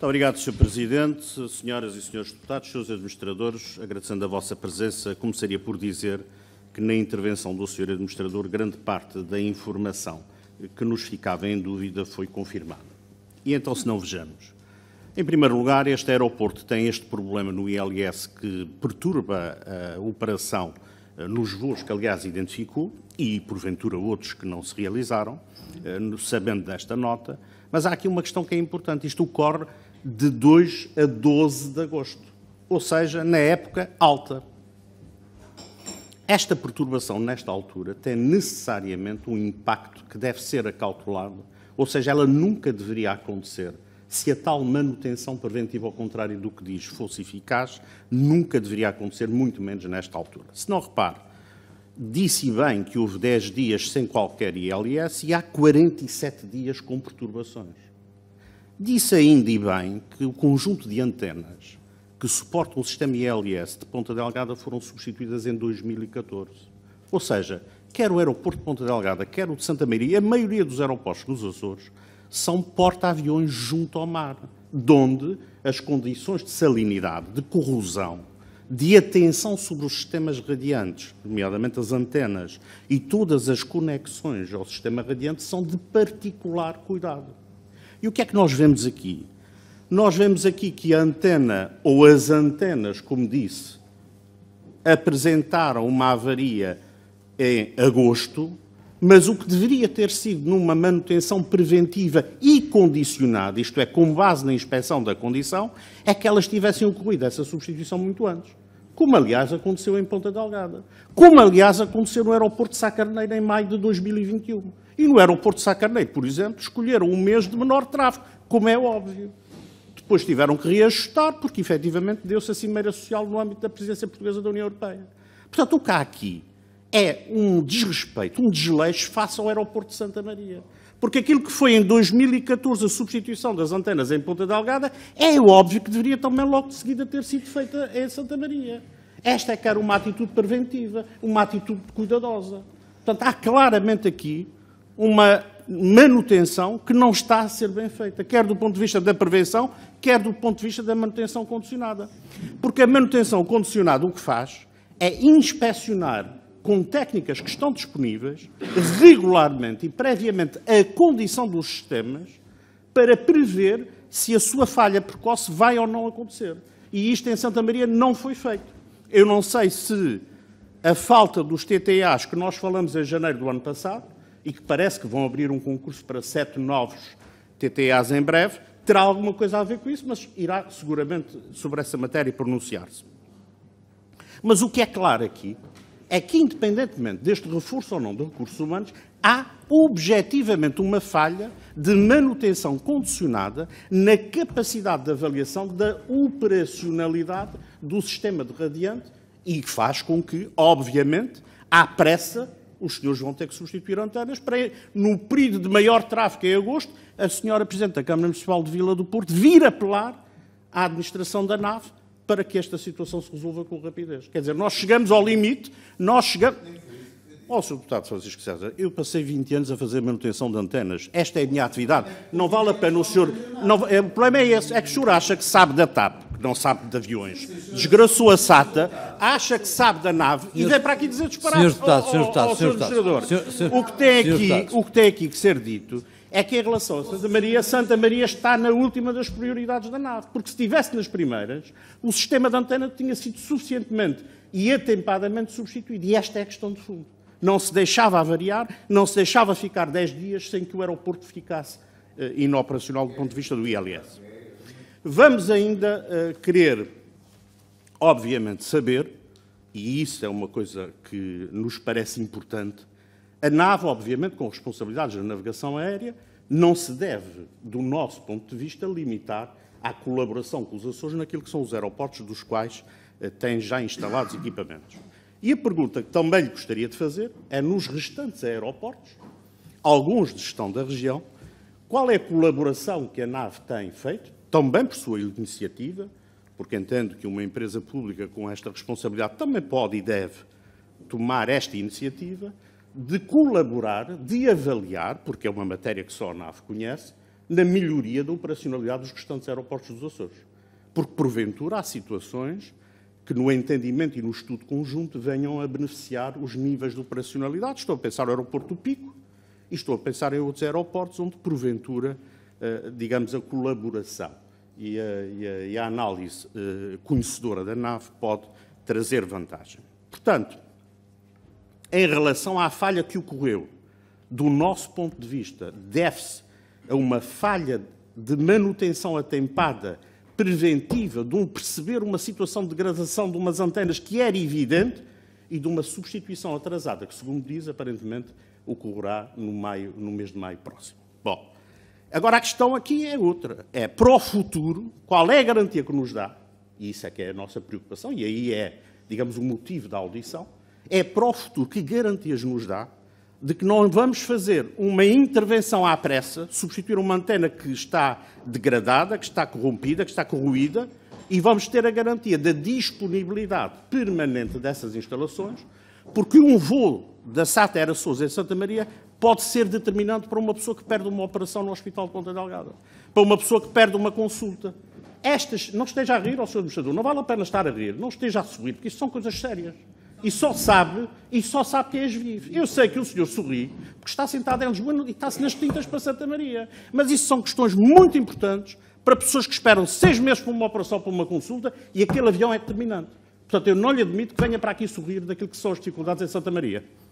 Muito obrigado, Sr. Presidente, Senhoras e Senhores Deputados, Srs. Administradores, agradecendo a vossa presença, começaria por dizer que na intervenção do Sr. Administrador, grande parte da informação que nos ficava em dúvida foi confirmada. E então, se não vejamos. Em primeiro lugar, este aeroporto tem este problema no ILS que perturba a operação eh, nos voos que, aliás, identificou e, porventura, outros que não se realizaram, eh, sabendo desta nota. Mas há aqui uma questão que é importante. Isto ocorre de 2 a 12 de agosto, ou seja, na época alta. Esta perturbação, nesta altura, tem necessariamente um impacto que deve ser acautelado, ou seja, ela nunca deveria acontecer. Se a tal manutenção preventiva, ao contrário do que diz, fosse eficaz, nunca deveria acontecer, muito menos nesta altura. Se não repare, disse bem que houve 10 dias sem qualquer ILS e há 47 dias com perturbações. Disse ainda e bem que o conjunto de antenas que suportam o sistema ILS de Ponta Delgada foram substituídas em 2014. Ou seja, quer o aeroporto de Ponta Delgada, quer o de Santa Maria, a maioria dos aeroportos dos Açores são porta-aviões junto ao mar, onde as condições de salinidade, de corrosão, de atenção sobre os sistemas radiantes, nomeadamente as antenas, e todas as conexões ao sistema radiante são de particular cuidado. E o que é que nós vemos aqui? Nós vemos aqui que a antena, ou as antenas, como disse, apresentaram uma avaria em agosto, mas o que deveria ter sido numa manutenção preventiva e condicionada, isto é, com base na inspeção da condição, é que elas tivessem ocorrido essa substituição muito antes. Como, aliás, aconteceu em Ponta Delgada. Como, aliás, aconteceu no aeroporto de Sacarneira em maio de 2021. E no aeroporto de Sacarneiro, por exemplo, escolheram um mês de menor tráfego, como é óbvio. Depois tiveram que reajustar, porque efetivamente deu-se a Cimeira Social no âmbito da presidência portuguesa da União Europeia. Portanto, o que há aqui é um desrespeito, um desleixo face ao aeroporto de Santa Maria. Porque aquilo que foi em 2014 a substituição das antenas em Ponta Delgada, é óbvio que deveria também logo de seguida ter sido feita em Santa Maria. Esta é que era uma atitude preventiva, uma atitude cuidadosa. Portanto, há claramente aqui uma manutenção que não está a ser bem feita, quer do ponto de vista da prevenção, quer do ponto de vista da manutenção condicionada. Porque a manutenção condicionada o que faz é inspecionar com técnicas que estão disponíveis regularmente e previamente a condição dos sistemas para prever se a sua falha precoce vai ou não acontecer. E isto em Santa Maria não foi feito. Eu não sei se a falta dos TTAs que nós falamos em janeiro do ano passado e que parece que vão abrir um concurso para sete novos TTAs em breve, terá alguma coisa a ver com isso, mas irá seguramente sobre essa matéria pronunciar-se. Mas o que é claro aqui é que, independentemente deste reforço ou não de recursos humanos, há objetivamente uma falha de manutenção condicionada na capacidade de avaliação da operacionalidade do sistema de radiante e que faz com que, obviamente, há pressa, os senhores vão ter que substituir antenas. para, no período de maior tráfego em agosto, a senhora Presidente da Câmara Municipal de Vila do Porto vir apelar à administração da nave para que esta situação se resolva com rapidez. Quer dizer, nós chegamos ao limite, nós chegamos... Ó, oh, Sr. Deputado Francisco César, eu passei 20 anos a fazer manutenção de antenas. Esta é a minha atividade. Não vale a pena o senhor... Não... É, o problema é esse, é que o senhor acha que sabe da TAP porque não sabe de aviões, desgraçou a SATA, acha que sabe da nave e vem para aqui dizer disparados senhor ao, senhor senhor, o, que tem aqui, o que tem aqui que ser dito é que em relação a Santa Maria, Santa Maria está na última das prioridades da nave, porque se estivesse nas primeiras, o sistema de antena tinha sido suficientemente e atempadamente substituído. E esta é a questão de fundo. Não se deixava avariar, não se deixava ficar 10 dias sem que o aeroporto ficasse eh, inoperacional do ponto de vista do ILS. Vamos ainda eh, querer, obviamente, saber, e isso é uma coisa que nos parece importante, a nave, obviamente, com responsabilidades na navegação aérea, não se deve, do nosso ponto de vista, limitar à colaboração com os Açores naquilo que são os aeroportos dos quais eh, têm já instalados equipamentos. E a pergunta que também lhe gostaria de fazer é, nos restantes aeroportos, alguns de gestão da região, qual é a colaboração que a nave tem feito também por sua iniciativa, porque entendo que uma empresa pública com esta responsabilidade também pode e deve tomar esta iniciativa, de colaborar, de avaliar, porque é uma matéria que só a NAV conhece, na melhoria da operacionalidade dos restantes aeroportos dos Açores. Porque, porventura, há situações que, no entendimento e no estudo conjunto, venham a beneficiar os níveis de operacionalidade. Estou a pensar no aeroporto do Pico e estou a pensar em outros aeroportos onde, porventura, eh, digamos, a colaboração e a, e a, e a análise eh, conhecedora da nave pode trazer vantagem. Portanto, em relação à falha que ocorreu, do nosso ponto de vista, deve-se a uma falha de manutenção atempada preventiva, de um perceber uma situação de degradação de umas antenas que era evidente e de uma substituição atrasada, que, segundo diz, aparentemente ocorrerá no, maio, no mês de maio próximo. Bom, Agora, a questão aqui é outra. É, para o futuro, qual é a garantia que nos dá? E isso é que é a nossa preocupação, e aí é, digamos, o motivo da audição. É para o futuro que garantias nos dá de que não vamos fazer uma intervenção à pressa, substituir uma antena que está degradada, que está corrompida, que está corroída, e vamos ter a garantia da disponibilidade permanente dessas instalações, porque um voo da SATA Era Sousa em Santa Maria pode ser determinante para uma pessoa que perde uma operação no Hospital de Ponta Delgada, para uma pessoa que perde uma consulta. Estas, não esteja a rir, ao Sr. Administrador, não vale a pena estar a rir, não esteja a sorrir, porque isto são coisas sérias. E só sabe, e só sabe quem as vive. Eu sei que o senhor sorri, porque está sentado em Lisboa e está-se nas tintas para Santa Maria. Mas isso são questões muito importantes para pessoas que esperam seis meses para uma operação, para uma consulta, e aquele avião é determinante. Portanto, eu não lhe admito que venha para aqui sorrir daquilo que são as dificuldades em Santa Maria.